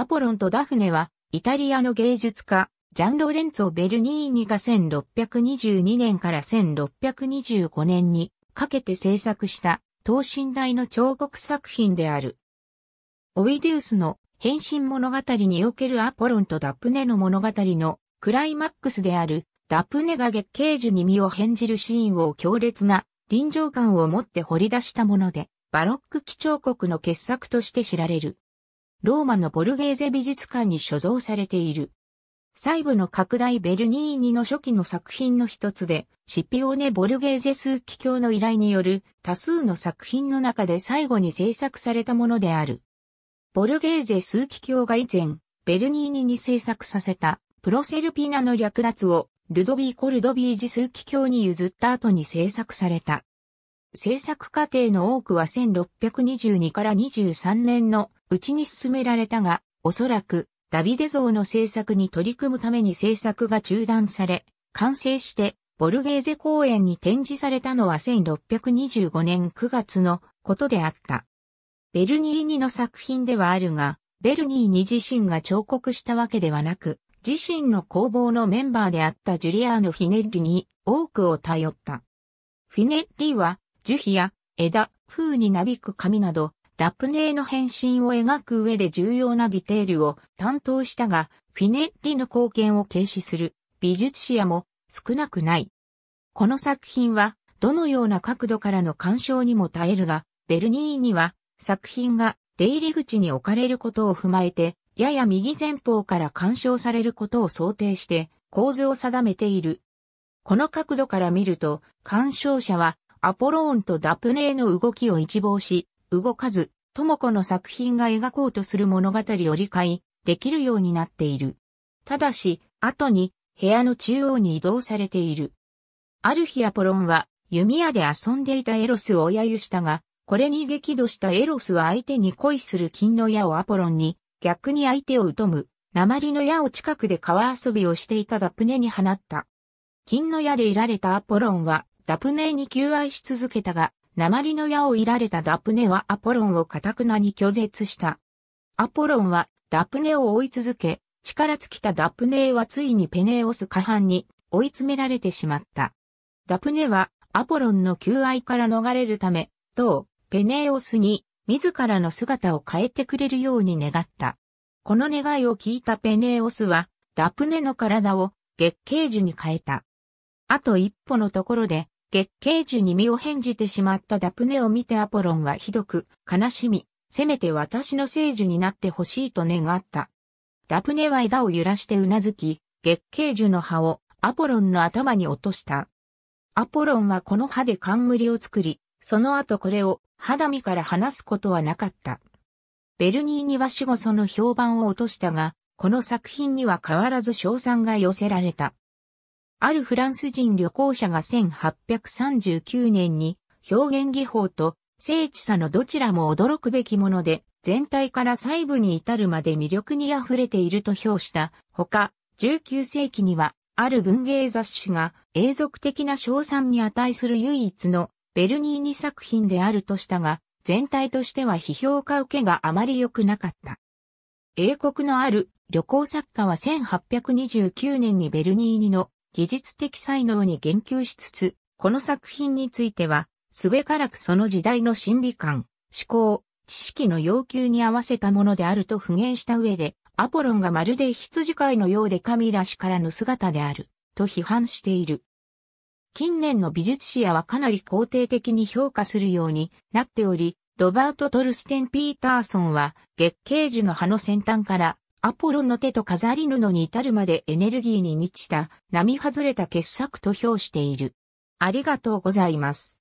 アポロンとダフネは、イタリアの芸術家、ジャン・ロレンツォ・ベルニーニが1622年から1625年にかけて制作した等身大の彫刻作品である。オイデウスの変身物語におけるアポロンとダプネの物語のクライマックスであるダプネが月桂樹に身を変じるシーンを強烈な臨場感を持って掘り出したもので、バロック基重国の傑作として知られる。ローマのボルゲーゼ美術館に所蔵されている。細部の拡大ベルニーニの初期の作品の一つで、シピオネ・ボルゲーゼ数奇教の依頼による多数の作品の中で最後に制作されたものである。ボルゲーゼ数奇教が以前、ベルニーニに制作させたプロセルピナの略奪をルドビー・コルドビージ数奇教に譲った後に制作された。制作過程の多くは1622から23年のうちに進められたが、おそらく、ダビデ像の制作に取り組むために制作が中断され、完成して、ボルゲーゼ公園に展示されたのは1625年9月のことであった。ベルニーニの作品ではあるが、ベルニーニ自身が彫刻したわけではなく、自身の工房のメンバーであったジュリアーノ・フィネッリに多くを頼った。フィネッリは、樹皮や枝、風になびく紙など、ラプネーの変身を描く上で重要なディテールを担当したが、フィネッリの貢献を軽視する美術史やも少なくない。この作品は、どのような角度からの鑑賞にも耐えるが、ベルニーには作品が出入り口に置かれることを踏まえて、やや右前方から鑑賞されることを想定して構図を定めている。この角度から見ると、鑑賞者はアポローンとダプネーの動きを一望し、動かず、智子の作品が描こうとする物語を理解できるようになっている。ただし、後に部屋の中央に移動されている。ある日アポロンは弓矢で遊んでいたエロスを揶揄したが、これに激怒したエロスは相手に恋する金の矢をアポロンに、逆に相手を疎む、鉛の矢を近くで川遊びをしていたダプネに放った。金の矢でいられたアポロンは、ダプネに求愛し続けたが、鉛の矢を射られたダプネはアポロンをかたくなに拒絶した。アポロンはダプネを追い続け、力尽きたダプネはついにペネオス下半に追い詰められてしまった。ダプネはアポロンの求愛から逃れるため、とペネオスに自らの姿を変えてくれるように願った。この願いを聞いたペネオスはダプネの体を月桂樹に変えた。あと一歩のところで月桂樹に身を返じてしまったダプネを見てアポロンはひどく悲しみ、せめて私の聖樹になってほしいと願った。ダプネは枝を揺らしてうなずき、月桂樹の葉をアポロンの頭に落とした。アポロンはこの葉で冠を作り、その後これを肌身から離すことはなかった。ベルニーニは死後その評判を落としたが、この作品には変わらず賞賛が寄せられた。あるフランス人旅行者が1839年に表現技法と精緻さのどちらも驚くべきもので、全体から細部に至るまで魅力に溢れていると評したほか、19世紀には、ある文芸雑誌が永続的な賞賛に値する唯一のベルニーニ作品であるとしたが、全体としては批評家受けがあまり良くなかった。英国のある旅行作家は1829年にベルニーニの技術的才能に言及しつつ、この作品については、すべからくその時代の審美観、思考、知識の要求に合わせたものであると不言した上で、アポロンがまるで羊飼いのようで神らしからぬ姿である、と批判している。近年の美術史やはかなり肯定的に評価するようになっており、ロバート・トルステン・ピーターソンは月桂樹の葉の先端からアポロの手と飾り布に至るまでエネルギーに満ちた、並外れた傑作と評している。ありがとうございます。